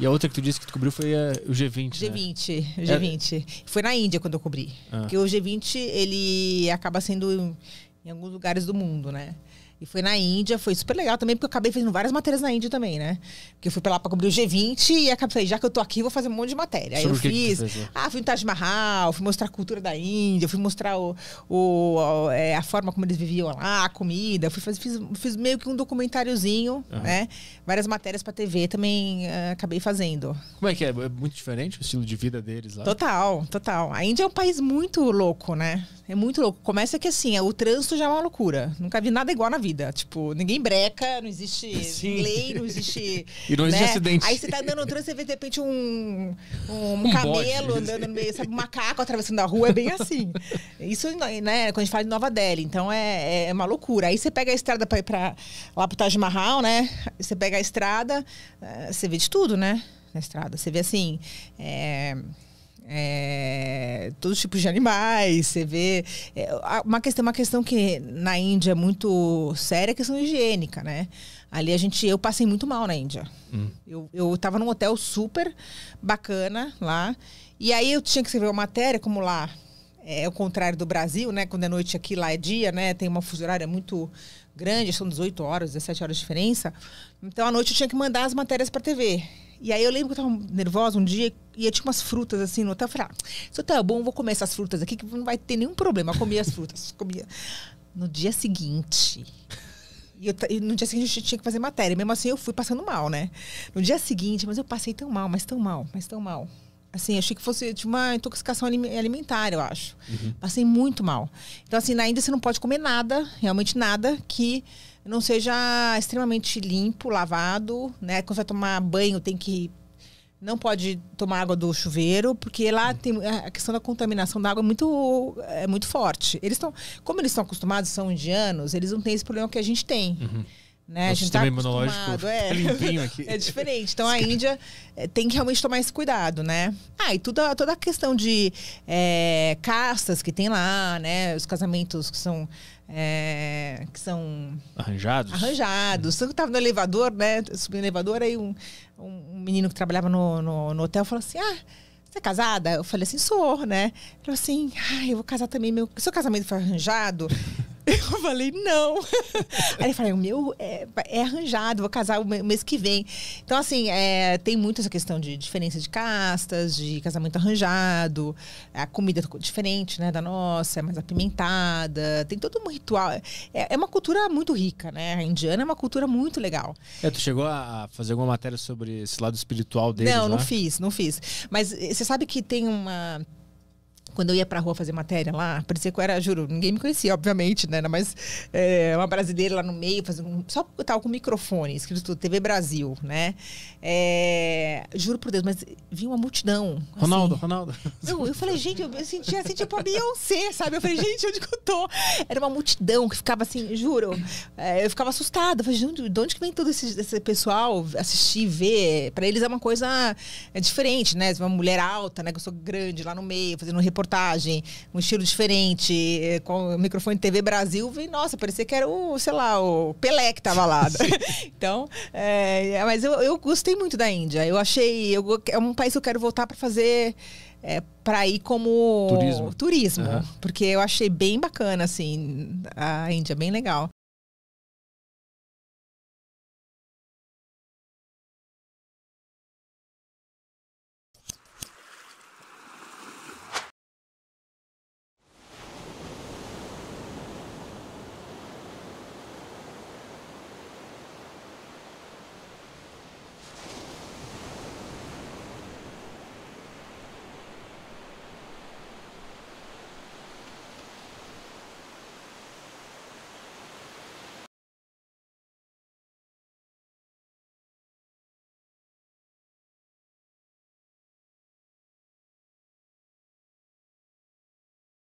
E a outra que tu disse que tu cobriu foi o G20, G20, né? G20. É... Foi na Índia quando eu cobri. Ah. Porque o G20, ele acaba sendo em alguns lugares do mundo, né? E foi na Índia, foi super legal também, porque eu acabei fazendo várias matérias na Índia também, né? Porque eu fui pra lá pra cobrir o G20 e acabei, já que eu tô aqui, vou fazer um monte de matéria. Aí eu fiz. ah, fui no Taj Mahal, fui mostrar a cultura da Índia, fui mostrar o, o, é, a forma como eles viviam lá, a comida. Fui fazer, fiz, fiz meio que um documentáriozinho, uhum. né? Várias matérias pra TV também uh, acabei fazendo. Como é que é? É muito diferente o estilo de vida deles lá? Total, total. A Índia é um país muito louco, né? É muito louco. Começa que assim, o trânsito já é uma loucura. Nunca vi nada igual na vida vida. Tipo, ninguém breca, não existe Sim. lei, não existe. e não existe né? acidente. Aí você tá andando no trânsito, você vê de repente um, um, um camelo bode. andando no meio, sabe, um macaco atravessando a rua, é bem assim. Isso, né, quando a gente fala de Nova Delhi, então é, é, é uma loucura. Aí você pega a estrada pra ir pra, lá pro Taj Mahal, né? Você pega a estrada, eh, você vê de tudo, né? Na estrada. Você vê assim. É é, todos os tipos de animais, você vê. É, uma, questão, uma questão que na Índia é muito séria é a questão higiênica, né? Ali a gente, eu passei muito mal na Índia. Hum. Eu, eu tava num hotel super bacana lá. E aí eu tinha que escrever uma matéria, como lá é, é o contrário do Brasil, né? Quando é noite aqui, lá é dia, né? Tem uma fuso horária muito grande, são 18 horas, 17 horas de diferença. Então, à noite eu tinha que mandar as matérias para TV. E aí eu lembro que eu tava nervosa um dia e eu tinha umas frutas assim no hotel. Eu falei, ah, se tá bom, vou comer essas frutas aqui que não vai ter nenhum problema. Eu comia as frutas, comia. No dia seguinte, e, eu, e, no dia seguinte gente tinha que fazer matéria. Mesmo assim, eu fui passando mal, né? No dia seguinte, mas eu passei tão mal, mas tão mal, mas tão mal. Assim, achei que fosse de uma intoxicação alimentar, eu acho. Uhum. Passei muito mal. Então, assim, na Índia você não pode comer nada, realmente nada, que não seja extremamente limpo, lavado, né? Quando você vai tomar banho, tem que. Não pode tomar água do chuveiro, porque lá uhum. tem é, a questão da contaminação da água é muito, é muito forte. Eles estão. Como eles estão acostumados, são indianos, eles não têm esse problema que a gente tem. Uhum. Né? a gente tá sistema tá imunológico é, tá limpinho aqui. é diferente. Então a Índia eh, tem que realmente tomar esse cuidado, né? Ah, e toda, toda a questão de é, eh, castas que tem lá, né? Os casamentos que são. É, que são arranjados. Arranjados. Eu estava no elevador, né? Subindo no elevador, aí um, um menino que trabalhava no, no, no hotel falou assim: Ah, você é casada? Eu falei assim, sou, né? Ele falou assim, ah, eu vou casar também. Meu... Seu casamento foi arranjado? Eu falei, não. Aí ele falou, o meu é, é, arranjado, vou casar o mês que vem. Então, assim, é, tem muito essa questão de diferença de castas, de casamento arranjado, a comida diferente, né, da nossa, é mais apimentada, tem todo um ritual. É, é uma cultura muito rica, né? A indiana é uma cultura muito legal. É, tu chegou a fazer alguma matéria sobre esse lado espiritual deles? Não, não lá? fiz, não fiz. Mas eh, você sabe que tem uma quando eu ia pra rua fazer matéria lá, parecia que eu era, juro, ninguém me conhecia, obviamente, né? Mas é, eh, uma brasileira lá no meio, fazendo só eu tava com microfone, escrito TV Brasil, né? É, juro por Deus, mas vi uma multidão. Assim. Ronaldo, Ronaldo. Eu, eu falei, gente, eu, eu sentia assim, tipo a Beyoncé, sabe? Eu falei, gente, onde que eu tô? Era uma multidão que ficava assim, juro. É, eu ficava assustada. Eu de onde que vem todo esse, esse pessoal assistir, ver? Pra eles é uma coisa é diferente, né? Uma mulher alta, né? Que eu sou grande lá no meio, fazendo reportagem reportagem, um estilo diferente, eh, com o microfone de TV Brasil, vi, nossa, parecia que era o, sei lá, o Pelé que estava lá. então, é, mas eu, eu gostei muito da Índia. Eu achei, eu, é um país que eu quero voltar para fazer é, eh, para ir como turismo, turismo uhum. porque eu achei bem bacana assim a Índia, bem legal.